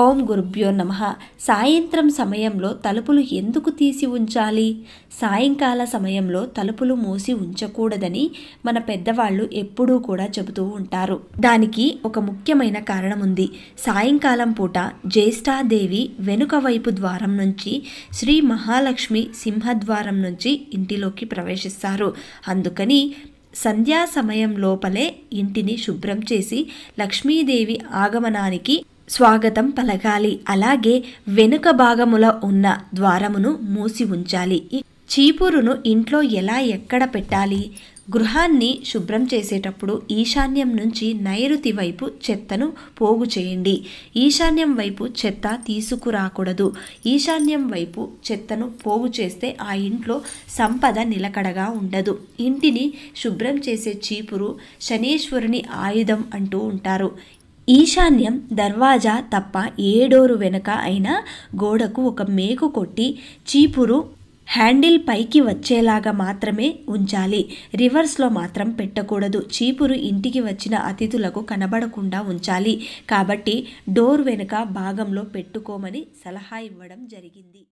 ఓం గురుభ్యో నమ సాయంత్రం సమయంలో తలుపులు ఎందుకు తీసి ఉంచాలి సాయంకాల సమయంలో తలుపులు మూసి ఉంచకూడదని మన పెద్దవాళ్ళు ఎప్పుడూ కూడా చెబుతూ ఉంటారు దానికి ఒక ముఖ్యమైన కారణం ఉంది సాయంకాలం పూట జ్యేష్ఠాదేవి వెనుక వైపు ద్వారం నుంచి శ్రీ మహాలక్ష్మి సింహద్వారం నుంచి ఇంటిలోకి ప్రవేశిస్తారు అందుకని సంధ్యా సమయం లోపలే ఇంటిని శుభ్రం చేసి లక్ష్మీదేవి ఆగమనానికి స్వాగతం పలకాలి అలాగే వెనుక భాగముల ఉన్న ద్వారమును మూసి ఉంచాలి చీపురును ఇంట్లో ఎలా ఎక్కడ పెట్టాలి గృహాన్ని శుభ్రం చేసేటప్పుడు ఈశాన్యం నుంచి నైరుతి వైపు చెత్తను పోగు చేయండి ఈశాన్యం వైపు చెత్త తీసుకురాకూడదు ఈశాన్యం వైపు చెత్తను పోగు చేస్తే ఆ ఇంట్లో సంపద నిలకడగా ఉండదు ఇంటిని శుభ్రం చేసే చీపురు శనీశ్వరుని ఆయుధం అంటూ ఉంటారు ఈశాన్యం దర్వాజా తప్ప ఏ డోరు వెనుక అయినా గోడకు ఒక మేకు కొట్టి చీపురు హ్యాండిల్ పైకి వచ్చేలాగా మాత్రమే ఉంచాలి రివర్స్లో మాత్రం పెట్టకూడదు చీపురు ఇంటికి వచ్చిన అతిథులకు కనబడకుండా ఉంచాలి కాబట్టి డోర్ వెనుక భాగంలో పెట్టుకోమని సలహా ఇవ్వడం జరిగింది